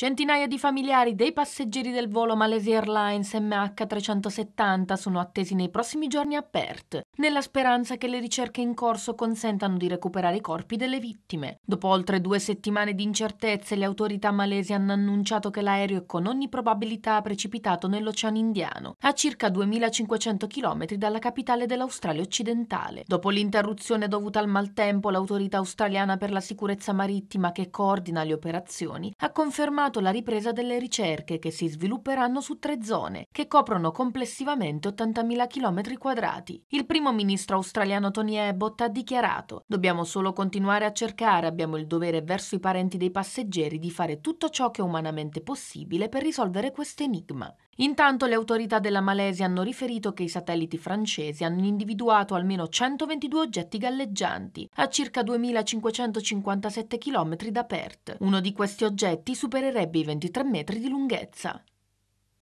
Centinaia di familiari dei passeggeri del volo Malaysia Airlines MH370 sono attesi nei prossimi giorni a Perth, nella speranza che le ricerche in corso consentano di recuperare i corpi delle vittime. Dopo oltre due settimane di incertezze, le autorità malesi hanno annunciato che l'aereo è con ogni probabilità precipitato nell'Oceano Indiano, a circa 2500 km dalla capitale dell'Australia occidentale. Dopo l'interruzione dovuta al maltempo, l'autorità australiana per la sicurezza marittima che coordina le operazioni ha confermato confermato la ripresa delle ricerche che si svilupperanno su tre zone, che coprono complessivamente 80.000 km quadrati. Il primo ministro australiano Tony Abbott ha dichiarato «Dobbiamo solo continuare a cercare, abbiamo il dovere verso i parenti dei passeggeri di fare tutto ciò che è umanamente possibile per risolvere questo enigma». Intanto le autorità della Malesia hanno riferito che i satelliti francesi hanno individuato almeno 122 oggetti galleggianti a circa 2557 km da Perth. Uno di questi oggetti supererebbe i 23 metri di lunghezza.